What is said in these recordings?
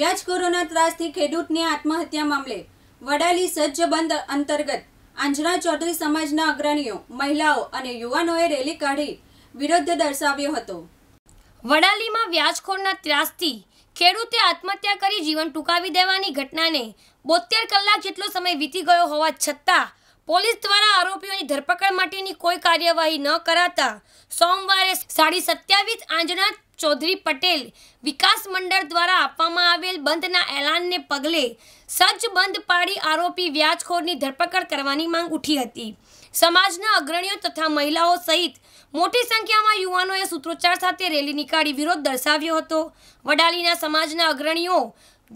વ્યાજ કોરોના ત્રાસથી ખેડૂતની આત્મહત્યા મામલે વડાલી સજ્જ બંધ અંતર્ગત આંજણા ચૌધરી સમાજના અગ્રણીઓ મહિલાઓ અને યુવાનોએ રેલી કાઢી વિરોધ દર્શાવ્યો હતો વડાલીમાં વ્યાજખોરના ત્રાસથી ખેડૂતે આત્મહત્યા કરી જીવન ટૂંકાવી દેવાની ઘટનાને બોતેર કલાક જેટલો સમય વીતી ગયો હોવા છતાં પોલીસ દ્વારા આરોપીઓની ધરપકડ માટેની કોઈ કાર્યવાહી ન કરાતા સોમવારે સાડી સત્યાવીસ આંજણા ચૌધરી પટેલ વિકાસ મંડળ દ્વારા આપવામાં આવેલ બંધના એલાનને પગલે સજ્જ બંધ પાડી આરોપી વ્યાજખોરની ધરપકડ કરવાની માંગ ઉઠી હતી સમાજના અગ્રણીઓ તથા મહિલાઓ સહિત મોટી સંખ્યામાં યુવાનોએ સૂત્રોચ્ચાર સાથે રેલી નીકાળી વિરોધ દર્શાવ્યો હતો વડાલીના સમાજના અગ્રણીઓ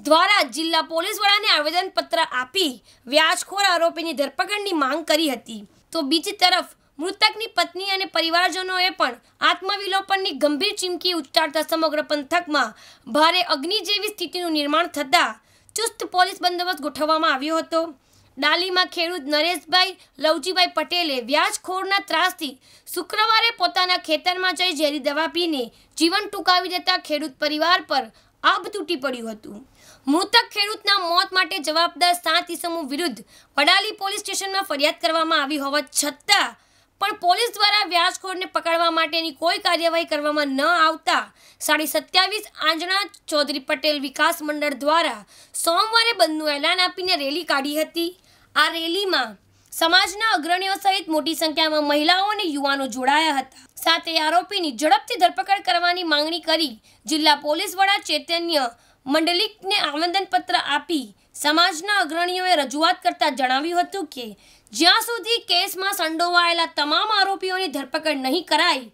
દ્વારા જિલ્લા પોલીસ વડાને આવેદનપત્ર આપી વ્યાજખોર આરોપીની ધરપકડની માંગ કરી હતી તો બીજી તરફ મૃતકની પત્ની અને પરિવારજનોએ પણ આત્મવિલોપનની ગંભીર ચીમકી ઉચ્ચારતા સમગ્ર પંથકમાં ભારે અગ્નિ જેવી સ્થિતિનું નિર્માણ થતાં ચુસ્ત પોલીસ બંદોબસ્ત ગોઠવવામાં આવ્યો હતો ડાલીમાં ખેડૂત નરેશભાઈ લવજીભાઈ પટેલે વ્યાજખોરના ત્રાસથી શુક્રવારે પોતાના ખેતરમાં જઈ ઝેરી દવા પીને જીવન ટૂંકાવી દેતા ખેડૂત પરિવાર પર આબ તૂટી પડ્યું હતું મૃતક ખેડૂતના મોત માટે જવાબદાર સાત ઇસમો વિરુદ્ધ વડાલી પોલીસ સ્ટેશનમાં ફરિયાદ કરવામાં આવી હોવા છતાં પણ પોલીસ દ્વારા વ્યાજખોરને પકડવા માટેની કોઈ કાર્યવાહી કરવામાં ન આવતા સાડી સત્યાવીસ આંજણા ચૌધરી પટેલ વિકાસ મંડળ દ્વારા સોમવારે બંધનું એલાન આપીને રેલી કાઢી હતી આ રેલીમાં સમાજના અગ્રણીઓ સહિત મોટી સંખ્યામાં મહિલાઓ અને યુવાનો જોડાયા હતા સાથે આરોપીની ઝડપથી ધરપકડ કરવાની માંગણી કરી જિલ્લા પોલીસ વડા ચૈતન્ય મંડલિકને આવેદનપત્ર આપી સમાજના અગ્રણીઓએ રજૂઆત કરતા જણાવ્યું હતું કે જ્યાં સુધી કેસમાં સંડોવાયેલા તમામ આરોપીઓની ધરપકડ નહીં કરાય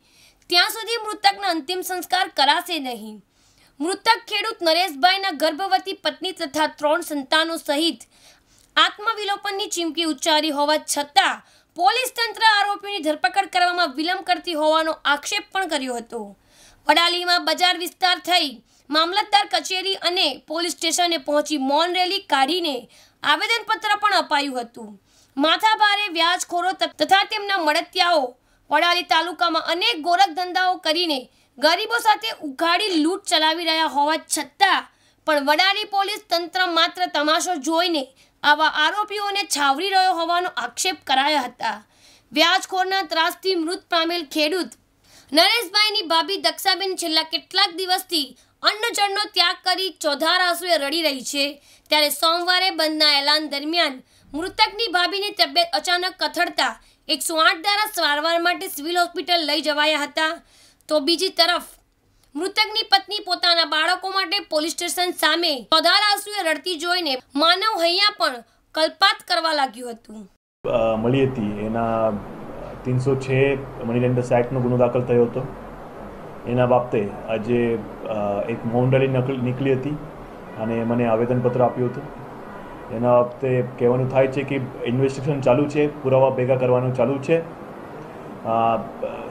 ત્યાં સુધી મૃતકના અંતિમ સંસ્કાર કરાશે નહીં મૃતક ખેડૂત નરેશભાઈના ગર્ભવતી પત્ની તથા ત્રણ સંતાનો સહિત આત્મવિલોપનની ચીમકી ઉચ્ચારી હોવા છતાં પોલીસ તંત્ર આરોપીની ધરપકડ કરવામાં વિલંબ કરતી હોવાનો આક્ષેપ પણ કર્યો હતો વડાલીમાં બજાર વિસ્તાર થઈ મામલતદાર કચેરી અને પોલીસ સ્ટેશને પહોંચી મૌન રેલી કાઢીને આવેદનપત્ર પણ અપાયું હતું માથાભારે વ્યાજખોરો તથા તેમના મળતિયાઓ વડાલી તાલુકામાં અનેક ગોરખ ધંધાઓ કરીને ગરીબો સાથે ઉઘાડી લૂંટ ચલાવી રહ્યા હોવા છતાં પણ વડાલી પોલીસ તંત્ર માત્ર તમાશો જોઈને આવા આરોપીઓને છાવરી રહ્યો હોવાનો આક્ષેપ કરાયા હતા વ્યાજખોરના ત્રાસથી મૃત પામેલ ખેડૂત નરેશભાઈની ભાભી દક્ષાબેન છેલ્લા કેટલાક દિવસથી અન્નજળનો ત્યાગ કરી ચોધાર આંસુએ રડી રહી છે ત્યારે સોમવારે બંધના એલાન દરમિયાન મૃતકની ભાભીની તબિયત અચાનક કથળતા એકસો આઠ દ્વારા સારવાર માટે સિવિલ હોસ્પિટલ લઈ જવાયા હતા તો બીજી તરફ મૃતકની પત્ની પોતાના બાળકો માટે પોલીસ સ્ટેશન સામે ચોધાર આંસુએ રડતી જોઈને માનવ હૈયા પણ કલ્પાત કરવા લાગ્યું હતું મળી હતી એના તીનસો છ મની લેન્ડર્સ ગુનો દાખલ થયો હતો એના બાબતે આજે એક મૌન રેલી નીકળી હતી અને મને આવેદનપત્ર આપ્યું હતું એના બાબતે કહેવાનું થાય છે કે ઇન્વેસ્ટિગેશન ચાલુ છે પુરાવા ભેગા કરવાનું ચાલુ છે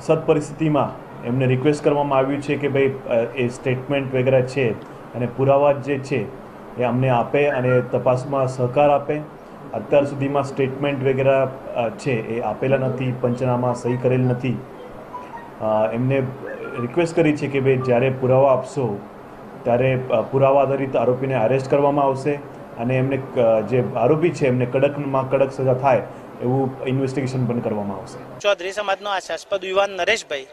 સદ પરિસ્થિતિમાં એમને રિક્વેસ્ટ કરવામાં આવ્યું છે કે ભાઈ એ સ્ટેટમેન્ટ વગેરે છે અને પુરાવા જે છે એ અમને આપે અને તપાસમાં સહકાર આપે અત્યાર સુધીમાં સ્ટેટમેન્ટ વગેરે છે એ આપેલા નથી પંચનામા સહી કરેલ નથી એમને રિક્વેસ્ટ કરી છે કે ભાઈ જ્યારે પુરાવા આપશો ત્યારે પુરાવા આધારિત આરોપીને અરેસ્ટ કરવામાં આવશે અને એમને જે આરોપી છે એમને કડકમાં કડક સજા થાય એવું ઇન્વેસ્ટિગેશન પણ કરવામાં આવશે ચૌધરી સમાજનો આશાસ્પદ યુવાન નરેશભાઈ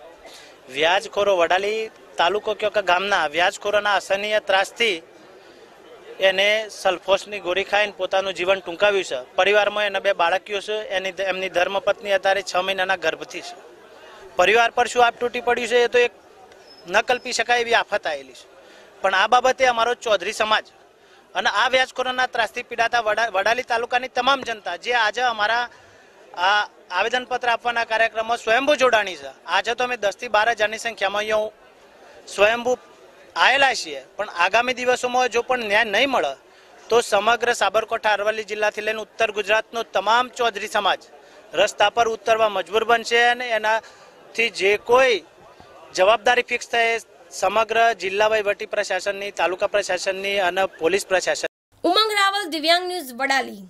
વ્યાજખોરો વડાલી તાલુકો કે ગામના વ્યાજખોરોના અસહનીય ત્રાસથી એને સલ્ફોસની ગોળી ખાઈને પોતાનું જીવન ટૂંકાવ્યું છે પરિવારમાં એને બે બાળકીઓ છે એની એમની ધર્મપત્ની અત્યારે છ મહિનાના ગર્ભથી છે પરિવાર પર શું આપ તૂટી પડ્યું છે એ તો એક ન કલ્પી શકાય એવી આફત આવેલી છે પણ આ બાબતે અમારો ચૌધરી સમાજ અને આ વ્યાજખોરોના ત્રાસથી પીડાતા વડા વડાલી તાલુકાની તમામ જનતા જે આજે અમારા આ આવેદનપત્ર આપવાના કાર્યક્રમમાં સ્વયંભૂ જોડાણી છે આજે તો અમે દસથી બાર હજારની સંખ્યામાં અહીંયા સ્વયંભૂ આવેલા છીએ પણ આગામી દિવસોમાં જો પણ ન્યાય નહીં મળે તો સમગ્ર સાબરકાંઠા અરવલ્લી જિલ્લાથી લઈને ઉત્તર ગુજરાતનો તમામ ચૌધરી સમાજ રસ્તા પર ઉતરવા મજબૂર બનશે અને એના થી જે કોઈ જવાબદારી ફિક્સ થાય સમગ્ર જિલ્લા વહીવટી પ્રશાસનની તાલુકા પ્રશાસનની અને પોલીસ પ્રશાસન ઉમંગ રાવલ દિવ્યાંગ ન્યૂઝ વડાલી